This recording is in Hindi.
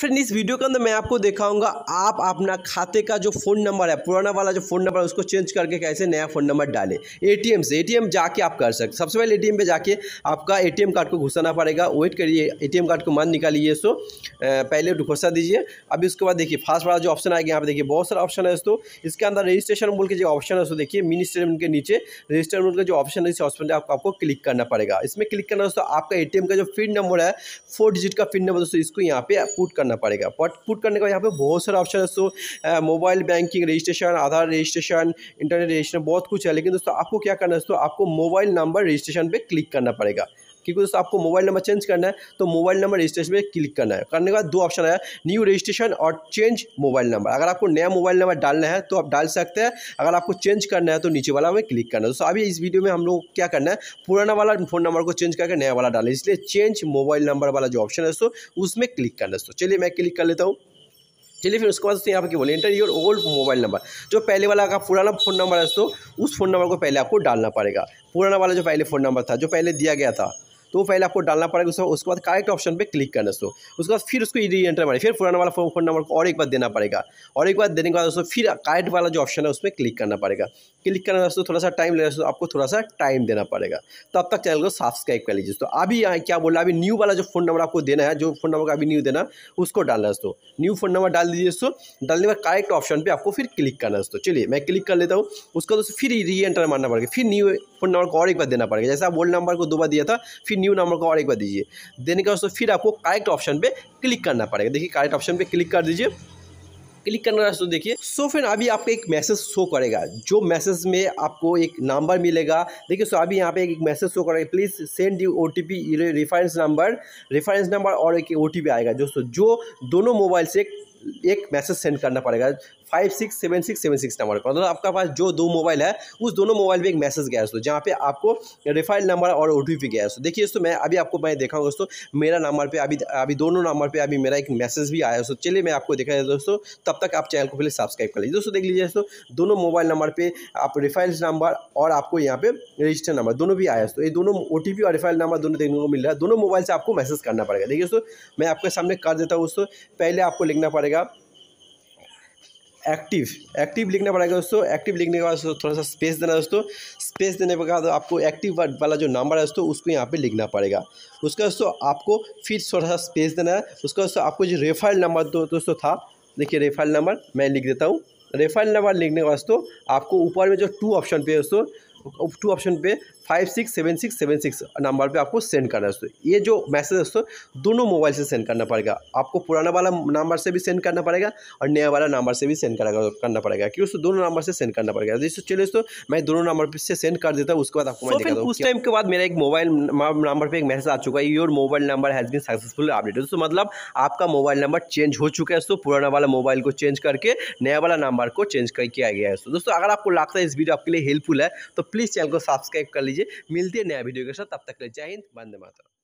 फ्रेंड इस वीडियो के अंदर मैं आपको दिखाऊंगा आप अपना खाते का जो फ़ोन नंबर है पुराना वाला जो फ़ोन नंबर है उसको चेंज करके कैसे नया फ़ोन नंबर डालें एटीएम से एटीएम जाके आप कर सकते सबसे पहले एटीएम पे जाके आपका एटीएम कार्ड को घुसाना पड़ेगा वेट करिए एटीएम कार्ड को मान निकालिए सो पहले घुसा दीजिए अभी उसके बाद देखिए फास्ट वाला जो ऑप्शन आएगा यहाँ पर देखिए बहुत सारा ऑप्शन है दोस्तों इसके अंदर रजिस्ट्रेशन बोल के जो ऑप्शन है उसको देखिए मिनी स्टेटमेंट के नीचे रजिस्टर बोल जो ऑप्शन है इस ऑप्शन पर आपको आपको क्लिक करना पड़ेगा इसमें क्लिक करना दोस्तों आपका ए का जो फिन नंबर है फोर डिजिट का फिन नंबर दोस्तों इसको यहाँ पे पुट करना करना पड़ेगा पट पुट करने बाद यहाँ पे बहुत सारे ऑप्शन है दोस्तों mobile banking registration Aadhaar registration internet registration बहुत कुछ है लेकिन दोस्तों आपको क्या करना है दोस्तों आपको मोबाइल नंबर रजिस्ट्रेशन पर क्लिक करना पड़ेगा क्योंकि दोस्तों आपको मोबाइल नंबर चेंज करना है तो मोबाइल नंबर रजिस्ट्रेशन पे क्लिक करना है करने के बाद दो ऑप्शन आया न्यू रजिस्ट्रेशन और चेंज मोबाइल नंबर अगर आपको नया मोबाइल नंबर डालना है तो आप डाल सकते हैं अगर आपको चेंज करना है तो नीचे वाला में क्लिक करना है दोस्तों अभी इस वीडियो में हम लोग क्या करना है पुराना वाला फ़ोन नंबर को चेंज करके नया वाला डालना है इसलिए चेंज मोबाइल नंबर वाला जो ऑप्शन है दोस्तों उसमें क्लिक करना है दोस्तों चलिए मैं क्लिक कर लेता हूँ चलिए फिर उसके बाद दोस्तों यहाँ पर बोले enter your old mobile number जो पहले वाला का पुराना फ़ोन नंबर है दोस्तों उस फ़ोन नंबर को पहले आपको डालना पड़ेगा पुराना वाला जो पहले फ़ोन नंबर था जो पहले दिया गया था तो पहले आपको डालना पड़ेगा उसके बाद करेक्ट ऑप्शन पर क्लिक करना दोस्तों उसके बाद फिर उसको री एंटर मारे फिर पुराना वाला फोन नंबर को और एक बार देना पड़ेगा और एक बार देने के बाद दोस्तों फिर करेक्ट वाला जो ऑप्शन है उसमें क्लिक करना पड़ेगा क्लिक करना दोस्तों थोड़ा सा टाइम लेना आपको थोड़ा सा टाइम देना पड़ेगा तब तक चैनल को सब्सक्राइब कर लीजिए दोस्तों अभी यहाँ क्या बोला अभी न्यू वाला जो फोन नंबर आपको देना है जो फोन नंबर का अभी न्यू देना उसको डालना दोस्तों न्यू फोन नंबर डाल दीजिए दोस्तों डालने के बाद करेक्ट ऑप्शन पर आपको फिर क्लिक करना दोस्तों चलिए मैं क्लिक कर लेता हूँ उसका दोस्तों फिर री एंटर मारना पड़ेगा फिर न्यू फोन नंबर को और एक बार देना पड़ेगा जैसे आप ओल्ड नंबर को दो बार दिया था फिर न्यू नंबर को और एक बार दीजिए देने के बाद तो फिर आपको करेक्ट ऑप्शन पे क्लिक करना पड़ेगा देखिए करेक्ट ऑप्शन पे क्लिक कर दीजिए क्लिक करना है तो देखिए सो फ्रेंड अभी आपको एक मैसेज शो करेगा जो मैसेज में आपको एक नंबर मिलेगा देखिए सो अभी यहाँ पे एक मैसेज शो करेगा please send you O T P reference number reference number और एक ओ आएगा दोस्तों जो दोनों मोबाइल से एक मैसेज सेंड करना पड़ेगा five six seven six seven six number पर मतलब आपका पास जो दो मोबाइल है उस दोनों मोबाइल पर एक मैसेज गया दोस्तों जहाँ पे आपको रिफाइल नंबर और ओ टी गया दोस्तों देखिए दोस्तों मैं अभी आपको मैं देखा दोस्तों मेरा नंबर पर अभी अभी दोनों नंबर पर अभी मेरा एक मैसेज भी आया दोस्तों चलिए मैं आपको देखा दोस्तों तब तक आप चैनल को पहले सब्सक्राइब कर लीजिए दोस्तों देख लीजिए दोस्तों दोनों मोबाइल नंबर पर आप रिफाइल नंबर और आपको यहाँ पे रजिस्टर नंबर दोनों भी आया दोस्तों ये दोनों ओ और रिफाइल नंबर दोनों देखने को मिल रहा है दोनों मोबाइल से आपको मैसेज करना पड़ेगा देखिए दोस्तों मैं आपके सामने कर देता हूँ दोस्तों पहले आपको लिखना पड़ेगा एक्टिव एक्टिव लिखना पड़ेगा दोस्तों एक्टिव लिखने के बाद थोड़ा सा स्पेस देना दोस्तों स्पेस देने के बाद आपको एक्टिव वाला जो नंबर है दोस्तों उसको यहाँ पे लिखना पड़ेगा उसका दोस्तों आपको फिर थोड़ा सा स्पेस देना है उसका दोस्तों आपको जो रेफाइल नंबर दोस्तों था देखिए रेफाइल नंबर मैं लिख देता हूँ रेफाइल नंबर लिखने के बाद आपको ऊपर में जो टू ऑप्शन पे दोस्तों टू ऑप्शन पे five six seven six seven six number पे आपको सेंड करना है दोस्तों ये जो मैसेज दोस्तों दोनों मोबाइल से सेंड करना पड़ेगा आपको पुराना वाला नंबर से भी सेंड करना पड़ेगा और नया वाला नंबर से भी सेंड करना पड़ेगा क्योंकि उसको दोनों नंबर से सेंड करना पड़ेगा जैसे चलिए दोस्तों मैं दोनों नंबर से सेंड कर देता हूँ उसके बाद आपको मैं देखा उस टाइम के बाद मेरा एक मोबाइल नंबर पर एक मैसेज आ चुका है your mobile number has been successful update दोस्तों मतलब आपका मोबाइल नंबर चेंज हो चुका है दोस्तों पुराना वाला मोबाइल को चेंज करके नया वाला नंबर को चेंज किया गया है दोस्तों अगर आपको लगता है इस वीडियो आपके लिए हेल्पफुल है तो प्लीज़ चैनल को सब्सक्राइब कर लीजिए लीजिए मिलती है नया वीडियो के साथ तब तक ले लिए जय हिंद बंद मातरम